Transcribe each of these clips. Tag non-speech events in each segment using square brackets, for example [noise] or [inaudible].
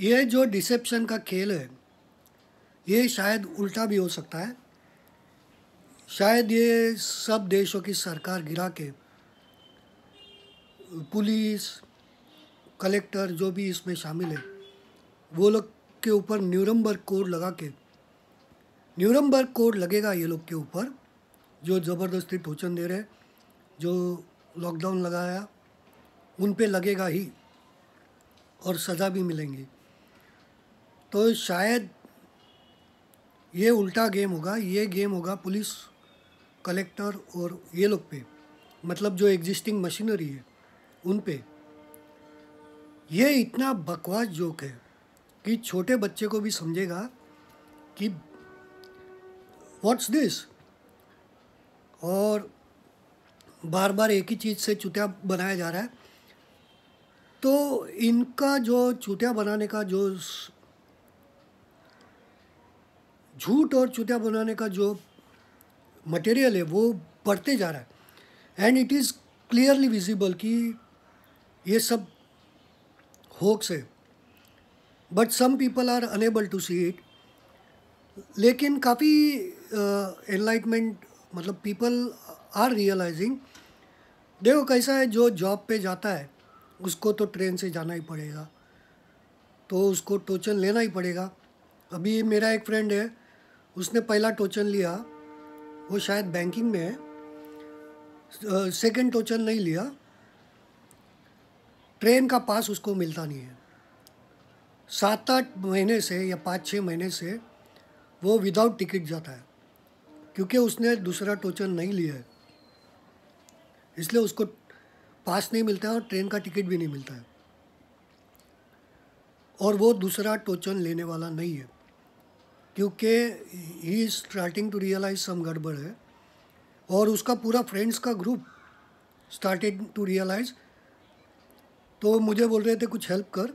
ये जो डिसेप्शन का खेल है ये शायद उल्टा भी हो सकता है शायद ये सब देशों की सरकार गिरा के पुलिस कलेक्टर जो भी इसमें शामिल है वो लोग के ऊपर न्यूरमबर्ग कोड लगा के न्यूरमबर्ग कोड लगेगा ये लोग के ऊपर जो ज़बरदस्ती टोचन दे रहे जो लॉकडाउन लगाया उन पे लगेगा ही और सज़ा भी मिलेंगी तो शायद ये उल्टा गेम होगा ये गेम होगा पुलिस कलेक्टर और ये लोग पे मतलब जो एग्जिस्टिंग मशीनरी है उन पे ये इतना बकवास जोक है कि छोटे बच्चे को भी समझेगा कि व्हाट्स दिस और बार बार एक ही चीज़ से चुतिया बनाया जा रहा है तो इनका जो चुतिया बनाने का जो झूठ और चुतिया बनाने का जो मटेरियल है वो बढ़ते जा रहा है and it is clearly visible कि ये सब होक्स है but some people are unable to see it लेकिन काफ़ी एनलाइटमेंट uh, मतलब पीपल आर रियलाइजिंग देखो कैसा है जो जॉब पे जाता है उसको तो ट्रेन से जाना ही पड़ेगा तो उसको टोचन लेना ही पड़ेगा अभी मेरा एक फ्रेंड है उसने पहला टोचन लिया वो शायद बैंकिंग में है सेकंड टोचन नहीं लिया ट्रेन का पास उसको मिलता नहीं है सात आठ महीने से या पाँच छः महीने से वो विदाउट टिकट जाता है क्योंकि उसने दूसरा टोचन नहीं लिया है इसलिए उसको पास नहीं मिलता है और ट्रेन का टिकट भी नहीं मिलता है और वो दूसरा टोचन लेने वाला नहीं है क्योंकि he is starting to realise some गड़बड़ है और उसका पूरा फ्रेंड्स का ग्रुप स्टार्टेड टू रियलाइज तो मुझे बोल रहे थे कुछ हेल्प कर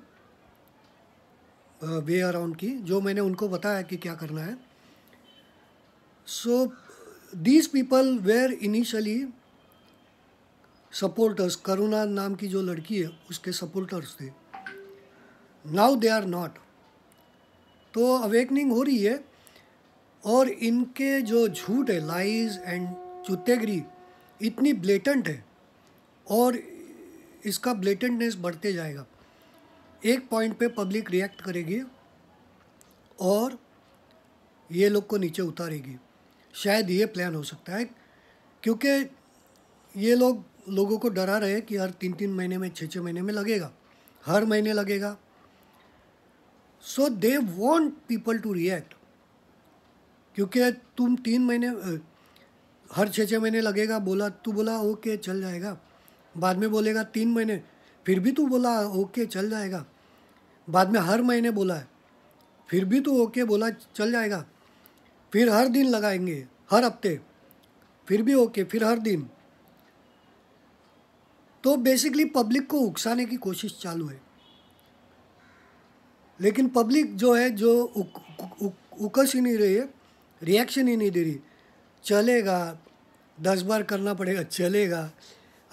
वे अराउंड की जो मैंने उनको बताया कि क्या करना है so these people were initially supporters Karuna नाम की जो लड़की है उसके सपोर्टर्स थे नाउ दे आर नॉट तो अवेकनिंग हो रही है और इनके जो झूठ है लाइज एंड चुतेगरी इतनी ब्लेटेंट है और इसका ब्लेटेंटनेस बढ़ते जाएगा एक पॉइंट पे पब्लिक रिएक्ट करेगी और ये लोग को नीचे उतारेगी शायद ये प्लान हो सकता है क्योंकि ये लोग लोगों को डरा रहे हैं कि हर तीन तीन महीने में छः छः महीने में लगेगा हर महीने लगेगा so they want people to react क्योंकि तुम तीन महीने हर छः छः महीने लगेगा बोला तू बोला ओके चल जाएगा बाद में बोलेगा तीन महीने फिर भी तू बोला ओके चल जाएगा बाद में हर महीने बोला है फिर भी तू ओके बोला चल जाएगा फिर हर दिन लगाएंगे हर हफ्ते फिर भी ओके फिर हर दिन तो बेसिकली पब्लिक को उकसाने की कोशिश चालू है लेकिन पब्लिक जो है जो उक, उक, उकस ही नहीं रही है रिएक्शन ही नहीं दे रही चलेगा दस बार करना पड़ेगा चलेगा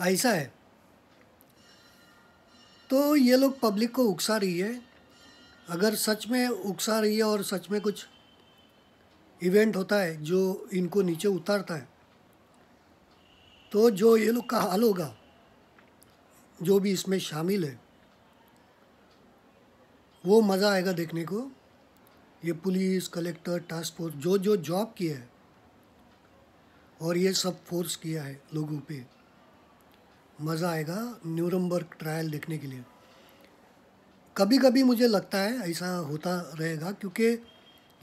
ऐसा है तो ये लोग पब्लिक को उकसा रही है अगर सच में उकसा रही है और सच में कुछ इवेंट होता है जो इनको नीचे उतारता है तो जो ये लोग का हाल होगा जो भी इसमें शामिल है वो मज़ा आएगा देखने को ये पुलिस कलेक्टर टास्क फोर्स जो जो जॉब किया है और ये सब फोर्स किया है लोगों पे मज़ा आएगा न्यूरमबर्ग ट्रायल देखने के लिए कभी कभी मुझे लगता है ऐसा होता रहेगा क्योंकि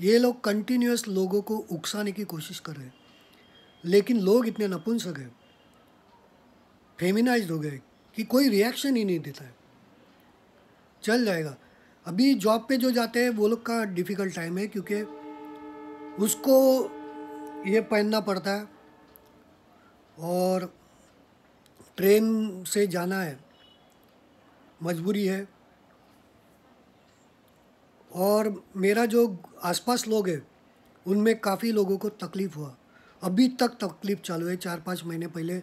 ये लोग कंटिन्यूस लोगों को उकसाने की कोशिश कर रहे हैं लेकिन लोग इतने नपुंसक हैं फेमिनाइज हो गए कि कोई रिएक्शन ही नहीं देता है चल जाएगा अभी जॉब पे जो जाते हैं वो लोग का डिफ़िकल्ट टाइम है क्योंकि उसको ये पहनना पड़ता है और ट्रेन से जाना है मजबूरी है और मेरा जो आसपास लोग हैं उनमें काफ़ी लोगों को तकलीफ़ हुआ अभी तक तकलीफ़ चालू है चार पाँच महीने पहले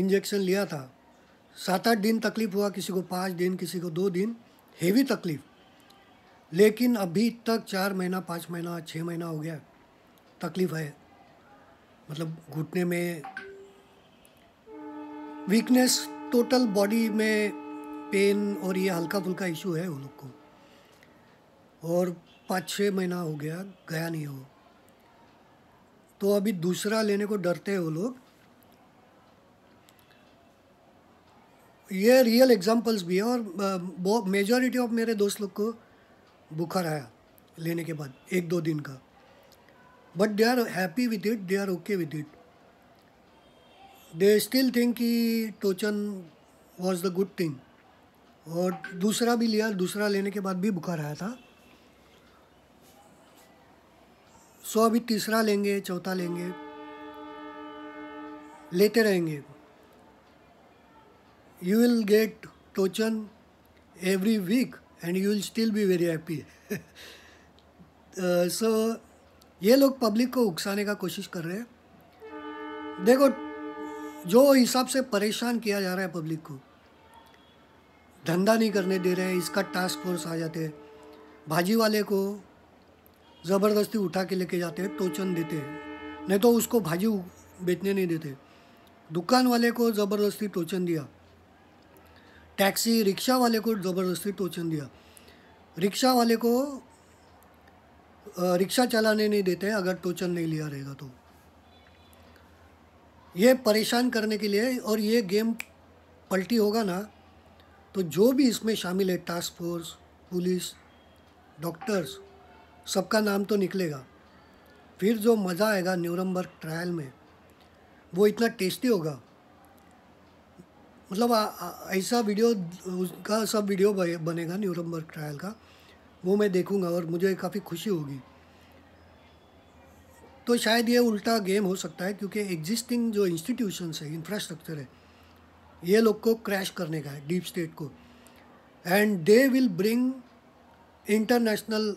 इंजेक्शन लिया था सात आठ दिन तकलीफ़ हुआ किसी को पाँच दिन किसी को दो दिन हेवी तकलीफ लेकिन अभी तक चार महीना पाँच महीना छः महीना हो गया तकलीफ़ है मतलब घुटने में वीकनेस टोटल बॉडी में पेन और ये हल्का फुल्का इशू है उन लोग को और पाँच छः महीना हो गया गया नहीं हो तो अभी दूसरा लेने को डरते हैं वो लोग ये रियल एग्जांपल्स भी हैं और मेजॉरिटी ऑफ मेरे दोस्त लोग को बुखार आया लेने के बाद एक दो दिन का but they are happy with it they are okay with it they still think कि टोचन वॉज द गुड थिंग और दूसरा भी लिया दूसरा लेने के बाद भी बुखार आया था सो अभी तीसरा लेंगे चौथा लेंगे लेते रहेंगे यू विल गेट टोचन every week and you will still be very happy so ये लोग पब्लिक को उकसाने का कोशिश कर रहे हैं देखो जो हिसाब से परेशान किया जा रहा है पब्लिक को धंधा नहीं करने दे रहे हैं इसका टास्क फोर्स आ जाते हैं भाजी वाले को ज़बरदस्ती उठा के लेके जाते हैं टोचन देते हैं नहीं तो उसको भाजी बेचने नहीं देते दुकान वाले को ज़बरदस्ती टोचन दिया टैक्सी रिक्शा वाले को ज़बरदस्ती टोचन दिया रिक्शा वाले को रिक्शा चलाने नहीं देते अगर टोचन नहीं लिया रहेगा तो ये परेशान करने के लिए और ये गेम पलटी होगा ना तो जो भी इसमें शामिल है टास्क फोर्स पुलिस डॉक्टर्स सबका नाम तो निकलेगा फिर जो मज़ा आएगा न्यूरमबर्ग ट्रायल में वो इतना टेस्टी होगा मतलब ऐसा वीडियो उसका सब वीडियो बनेगा न्यूरमबर्ग ट्रायल का वो मैं देखूंगा और मुझे काफ़ी खुशी होगी तो शायद ये उल्टा गेम हो सकता है क्योंकि एग्जिस्टिंग जो इंस्टीट्यूशंस है इंफ्रास्ट्रक्चर है ये लोग को क्रैश करने का है डीप स्टेट को and they will bring international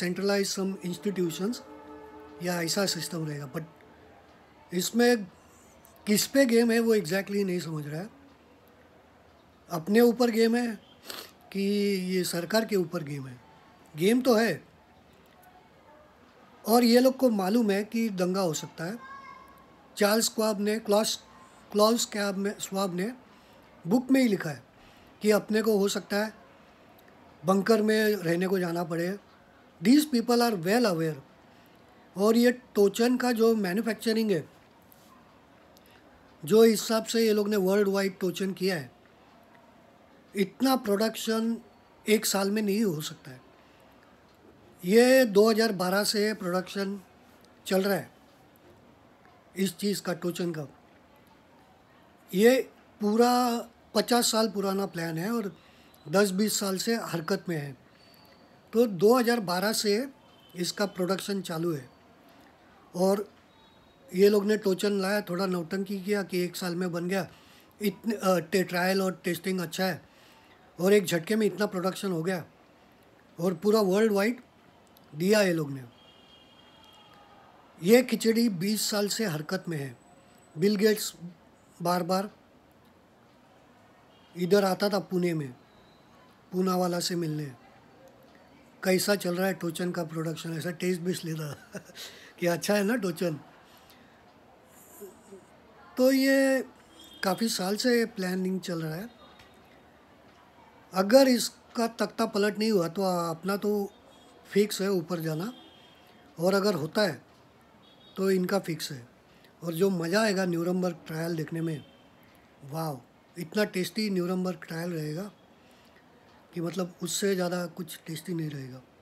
centralise some institutions या ऐसा सिस्टम रहेगा बट इसमें किस पे गेम है वो एग्जैक्टली exactly नहीं समझ रहा है अपने ऊपर गेम है कि ये सरकार के ऊपर गेम है गेम तो है और ये लोग को मालूम है कि दंगा हो सकता है चार्ल्स क्वाब ने क्लॉस क्लॉस कैब में स्वाब ने बुक में ही लिखा है कि अपने को हो सकता है बंकर में रहने को जाना पड़े these people are well aware और ये टोचन का जो मैन्युफैक्चरिंग है जो हिसाब से ये लोग ने वर्ल्ड वाइड टोचन किया है इतना प्रोडक्शन एक साल में नहीं हो सकता है ये 2012 से प्रोडक्शन चल रहा है इस चीज़ का टोचन का ये पूरा 50 साल पुराना प्लान है और 10-20 साल से हरकत में है तो 2012 से इसका प्रोडक्शन चालू है और ये लोग ने टोचन लाया थोड़ा नौटंकी किया कि एक साल में बन गया इतने ट्रायल और टेस्टिंग अच्छा है और एक झटके में इतना प्रोडक्शन हो गया और पूरा वर्ल्ड वाइड दिया ये लोग ने ये खिचड़ी 20 साल से हरकत में है बिल गेट्स बार बार इधर आता था पुणे में वाला से मिलने कैसा चल रहा है टोचन का प्रोडक्शन ऐसा टेस्ट भी ले रहा [laughs] कि अच्छा है ना टोचन तो ये काफ़ी साल से ये प्लानिंग चल रहा है अगर इसका तख्ता पलट नहीं हुआ तो अपना तो फिक्स है ऊपर जाना और अगर होता है तो इनका फिक्स है और जो मज़ा आएगा न्यूरमबर्ग ट्रायल देखने में वाह इतना टेस्टी न्यूरमबर्ग ट्रायल रहेगा कि मतलब उससे ज़्यादा कुछ टेस्टी नहीं रहेगा